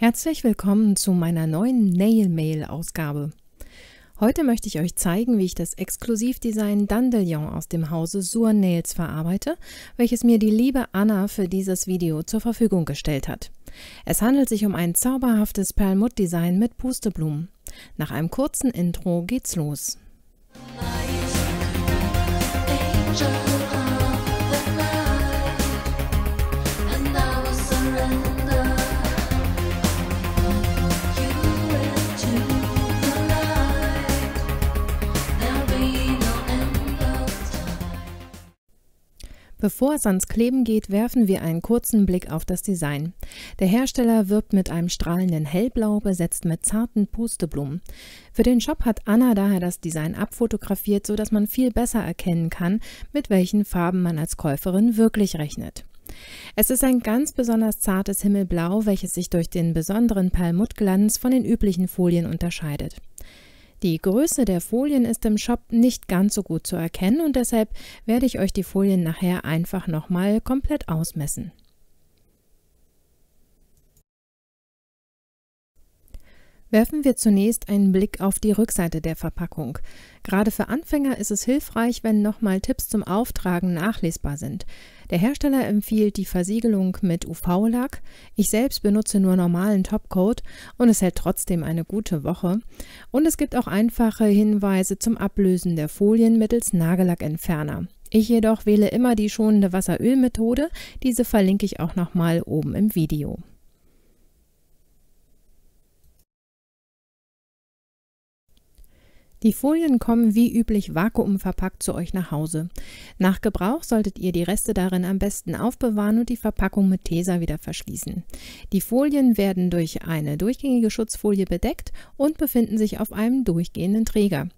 Herzlich willkommen zu meiner neuen Nail Mail Ausgabe. Heute möchte ich euch zeigen, wie ich das Exklusivdesign Dandelion aus dem Hause Sur Nails verarbeite, welches mir die liebe Anna für dieses Video zur Verfügung gestellt hat. Es handelt sich um ein zauberhaftes Perlmutt-Design mit Pusteblumen. Nach einem kurzen Intro geht's los. Bevor es ans Kleben geht, werfen wir einen kurzen Blick auf das Design. Der Hersteller wirbt mit einem strahlenden Hellblau, besetzt mit zarten Pusteblumen. Für den Shop hat Anna daher das Design abfotografiert, sodass man viel besser erkennen kann, mit welchen Farben man als Käuferin wirklich rechnet. Es ist ein ganz besonders zartes Himmelblau, welches sich durch den besonderen Perlmuttglanz von den üblichen Folien unterscheidet. Die Größe der Folien ist im Shop nicht ganz so gut zu erkennen und deshalb werde ich euch die Folien nachher einfach nochmal komplett ausmessen. Werfen wir zunächst einen Blick auf die Rückseite der Verpackung. Gerade für Anfänger ist es hilfreich, wenn nochmal Tipps zum Auftragen nachlesbar sind. Der Hersteller empfiehlt die Versiegelung mit UV-Lack. Ich selbst benutze nur normalen Topcoat und es hält trotzdem eine gute Woche. Und es gibt auch einfache Hinweise zum Ablösen der Folien mittels Nagellackentferner. Ich jedoch wähle immer die schonende Wasserölmethode. Diese verlinke ich auch nochmal oben im Video. Die Folien kommen wie üblich vakuumverpackt zu euch nach Hause. Nach Gebrauch solltet ihr die Reste darin am besten aufbewahren und die Verpackung mit Tesa wieder verschließen. Die Folien werden durch eine durchgängige Schutzfolie bedeckt und befinden sich auf einem durchgehenden Träger.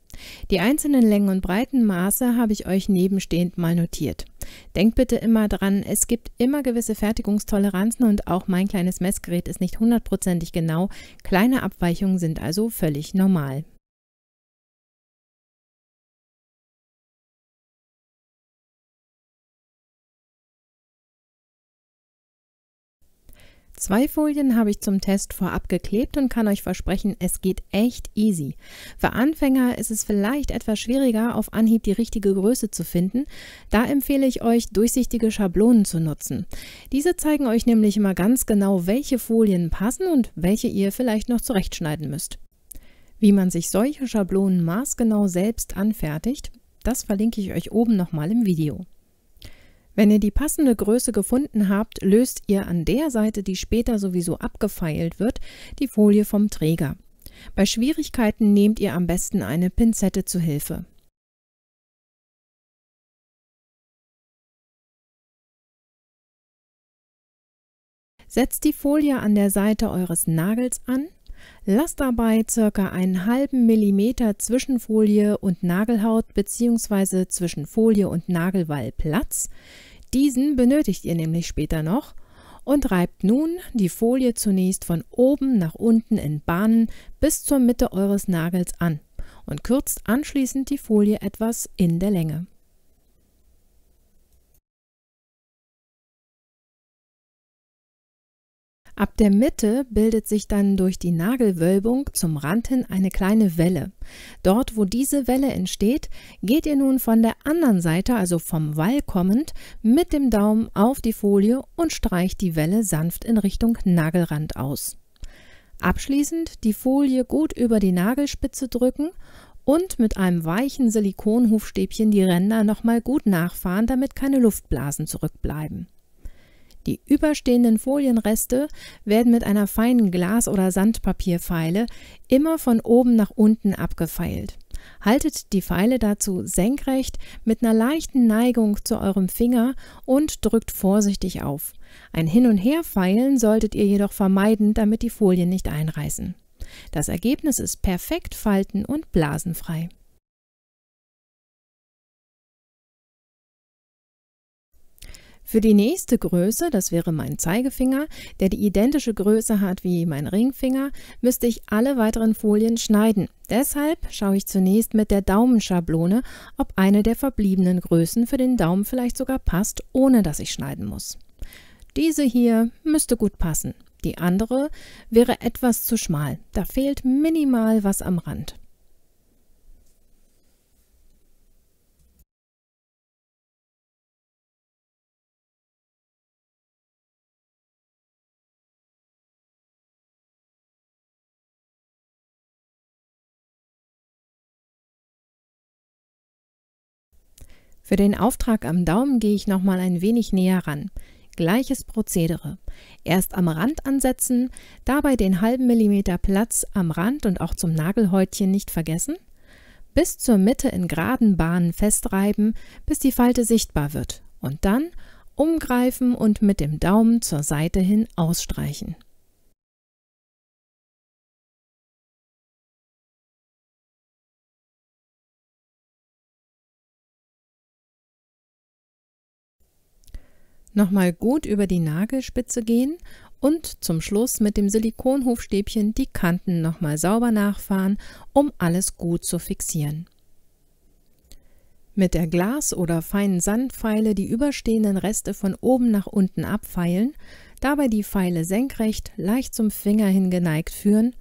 Die einzelnen Längen und Breitenmaße habe ich euch nebenstehend mal notiert. Denkt bitte immer dran, es gibt immer gewisse Fertigungstoleranzen und auch mein kleines Messgerät ist nicht hundertprozentig genau. Kleine Abweichungen sind also völlig normal. Zwei Folien habe ich zum Test vorab geklebt und kann euch versprechen, es geht echt easy. Für Anfänger ist es vielleicht etwas schwieriger, auf Anhieb die richtige Größe zu finden. Da empfehle ich euch, durchsichtige Schablonen zu nutzen. Diese zeigen euch nämlich immer ganz genau, welche Folien passen und welche ihr vielleicht noch zurechtschneiden müsst. Wie man sich solche Schablonen maßgenau selbst anfertigt, das verlinke ich euch oben nochmal im Video. Wenn ihr die passende Größe gefunden habt, löst ihr an der Seite, die später sowieso abgefeilt wird, die Folie vom Träger. Bei Schwierigkeiten nehmt ihr am besten eine Pinzette zu Hilfe. Setzt die Folie an der Seite eures Nagels an Lass dabei ca. einen halben Millimeter zwischen Folie und Nagelhaut bzw. zwischen Folie und Nagelwall Platz. Diesen benötigt ihr nämlich später noch und reibt nun die Folie zunächst von oben nach unten in Bahnen bis zur Mitte eures Nagels an und kürzt anschließend die Folie etwas in der Länge. Ab der Mitte bildet sich dann durch die Nagelwölbung zum Rand hin eine kleine Welle. Dort, wo diese Welle entsteht, geht ihr nun von der anderen Seite, also vom Wall kommend, mit dem Daumen auf die Folie und streicht die Welle sanft in Richtung Nagelrand aus. Abschließend die Folie gut über die Nagelspitze drücken und mit einem weichen Silikonhufstäbchen die Ränder nochmal gut nachfahren, damit keine Luftblasen zurückbleiben. Die überstehenden Folienreste werden mit einer feinen Glas- oder Sandpapierfeile immer von oben nach unten abgefeilt. Haltet die Feile dazu senkrecht mit einer leichten Neigung zu eurem Finger und drückt vorsichtig auf. Ein Hin- und Herfeilen solltet ihr jedoch vermeiden, damit die Folien nicht einreißen. Das Ergebnis ist perfekt falten- und blasenfrei. Für die nächste Größe, das wäre mein Zeigefinger, der die identische Größe hat wie mein Ringfinger, müsste ich alle weiteren Folien schneiden. Deshalb schaue ich zunächst mit der Daumenschablone, ob eine der verbliebenen Größen für den Daumen vielleicht sogar passt, ohne dass ich schneiden muss. Diese hier müsste gut passen. Die andere wäre etwas zu schmal, da fehlt minimal was am Rand. Für den Auftrag am Daumen gehe ich nochmal ein wenig näher ran. Gleiches Prozedere. Erst am Rand ansetzen, dabei den halben Millimeter Platz am Rand und auch zum Nagelhäutchen nicht vergessen. Bis zur Mitte in geraden Bahnen festreiben, bis die Falte sichtbar wird. Und dann umgreifen und mit dem Daumen zur Seite hin ausstreichen. Nochmal gut über die Nagelspitze gehen und zum Schluss mit dem Silikonhufstäbchen die Kanten nochmal sauber nachfahren, um alles gut zu fixieren. Mit der Glas- oder feinen Sandpfeile die überstehenden Reste von oben nach unten abfeilen, dabei die Pfeile senkrecht, leicht zum Finger hin geneigt führen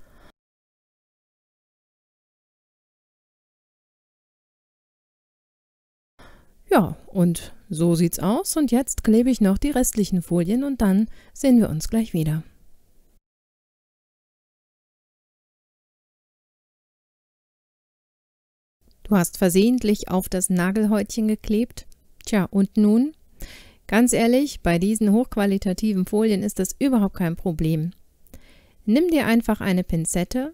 Ja, und so sieht's aus und jetzt klebe ich noch die restlichen Folien und dann sehen wir uns gleich wieder. Du hast versehentlich auf das Nagelhäutchen geklebt? Tja, und nun? Ganz ehrlich, bei diesen hochqualitativen Folien ist das überhaupt kein Problem. Nimm dir einfach eine Pinzette,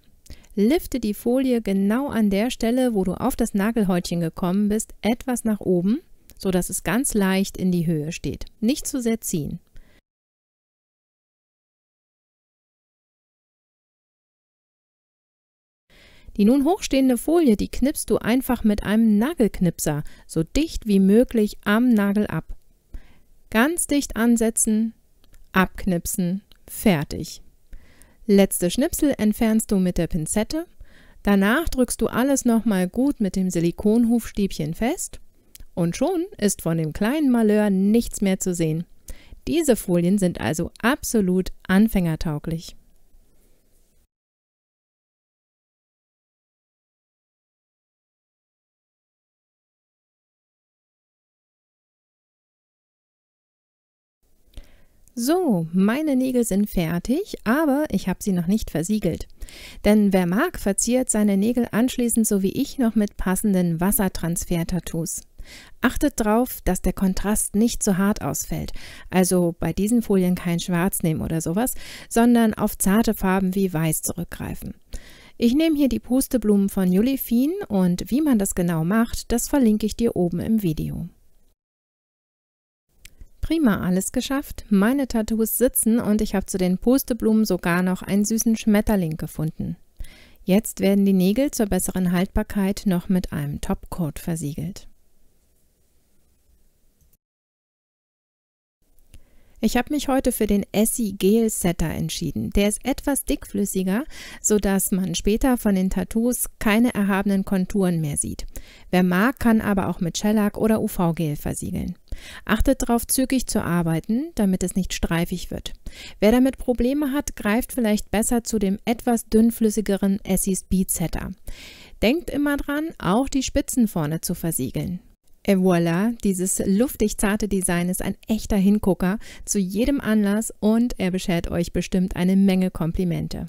lifte die Folie genau an der Stelle, wo du auf das Nagelhäutchen gekommen bist, etwas nach oben – so dass es ganz leicht in die Höhe steht. Nicht zu sehr ziehen. Die nun hochstehende Folie, die knippst du einfach mit einem Nagelknipser so dicht wie möglich am Nagel ab. Ganz dicht ansetzen, abknipsen, fertig. Letzte Schnipsel entfernst du mit der Pinzette. Danach drückst du alles nochmal gut mit dem Silikonhufstäbchen fest und schon ist von dem kleinen Malheur nichts mehr zu sehen. Diese Folien sind also absolut anfängertauglich. So, meine Nägel sind fertig, aber ich habe sie noch nicht versiegelt. Denn wer mag, verziert seine Nägel anschließend so wie ich noch mit passenden Wassertransfer-Tattoos. Achtet darauf, dass der Kontrast nicht zu hart ausfällt, also bei diesen Folien kein Schwarz nehmen oder sowas, sondern auf zarte Farben wie Weiß zurückgreifen. Ich nehme hier die Pusteblumen von Julifin und wie man das genau macht, das verlinke ich dir oben im Video. Prima, alles geschafft. Meine Tattoos sitzen und ich habe zu den Pusteblumen sogar noch einen süßen Schmetterling gefunden. Jetzt werden die Nägel zur besseren Haltbarkeit noch mit einem Topcoat versiegelt. Ich habe mich heute für den Essie Gel Setter entschieden. Der ist etwas dickflüssiger, sodass man später von den Tattoos keine erhabenen Konturen mehr sieht. Wer mag, kann aber auch mit Shellac oder UV-Gel versiegeln. Achtet darauf, zügig zu arbeiten, damit es nicht streifig wird. Wer damit Probleme hat, greift vielleicht besser zu dem etwas dünnflüssigeren Essie Speed Setter. Denkt immer dran, auch die Spitzen vorne zu versiegeln. Et voilà, dieses luftig zarte Design ist ein echter Hingucker zu jedem Anlass und er beschert euch bestimmt eine Menge Komplimente.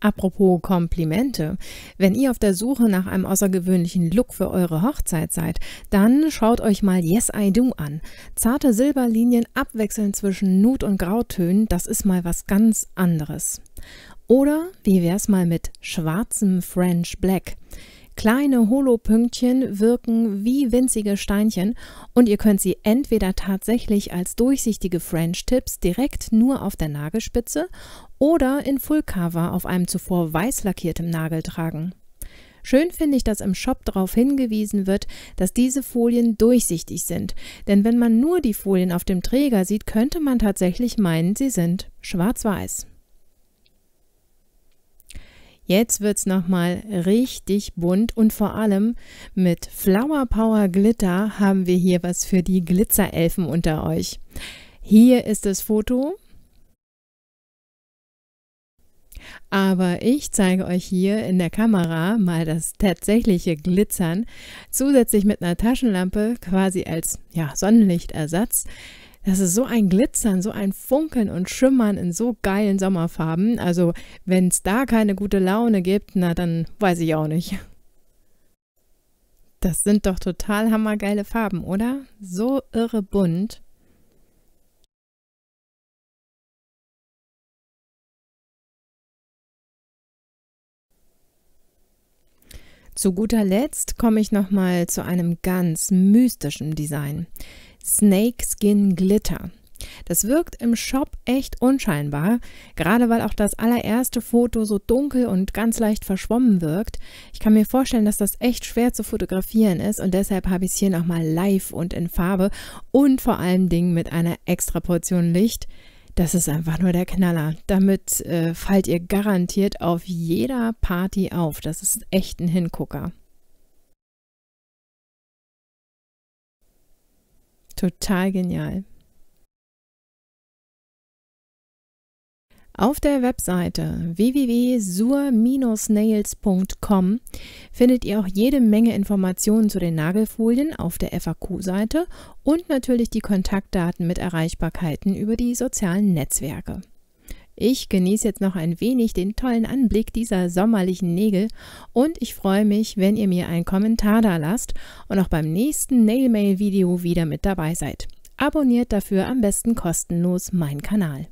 Apropos Komplimente. Wenn ihr auf der Suche nach einem außergewöhnlichen Look für eure Hochzeit seid, dann schaut euch mal Yes I Do an. Zarte Silberlinien abwechselnd zwischen Nut- und Grautönen, das ist mal was ganz anderes. Oder wie wär's mal mit schwarzem French Black? Kleine Holopünktchen wirken wie winzige Steinchen und ihr könnt sie entweder tatsächlich als durchsichtige French Tips direkt nur auf der Nagelspitze oder in Full Cover auf einem zuvor weiß lackiertem Nagel tragen. Schön finde ich, dass im Shop darauf hingewiesen wird, dass diese Folien durchsichtig sind, denn wenn man nur die Folien auf dem Träger sieht, könnte man tatsächlich meinen, sie sind schwarz-weiß. Jetzt wird es nochmal richtig bunt und vor allem mit Flower Power Glitter haben wir hier was für die Glitzerelfen unter euch. Hier ist das Foto. Aber ich zeige euch hier in der Kamera mal das tatsächliche Glitzern, zusätzlich mit einer Taschenlampe quasi als ja, Sonnenlichtersatz. Das ist so ein Glitzern, so ein Funkeln und Schimmern in so geilen Sommerfarben. Also wenn es da keine gute Laune gibt, na dann weiß ich auch nicht. Das sind doch total hammergeile Farben, oder? So irre bunt. Zu guter Letzt komme ich nochmal zu einem ganz mystischen Design. Snakeskin Glitter. Das wirkt im Shop echt unscheinbar, gerade weil auch das allererste Foto so dunkel und ganz leicht verschwommen wirkt. Ich kann mir vorstellen, dass das echt schwer zu fotografieren ist und deshalb habe ich es hier nochmal live und in Farbe und vor allem Dingen mit einer extra Portion Licht. Das ist einfach nur der Knaller. Damit äh, fallt ihr garantiert auf jeder Party auf. Das ist echt ein Hingucker. Total genial. Auf der Webseite www.sur-nails.com findet ihr auch jede Menge Informationen zu den Nagelfolien auf der FAQ-Seite und natürlich die Kontaktdaten mit Erreichbarkeiten über die sozialen Netzwerke. Ich genieße jetzt noch ein wenig den tollen Anblick dieser sommerlichen Nägel und ich freue mich, wenn ihr mir einen Kommentar da lasst und auch beim nächsten Nailmail-Video wieder mit dabei seid. Abonniert dafür am besten kostenlos meinen Kanal.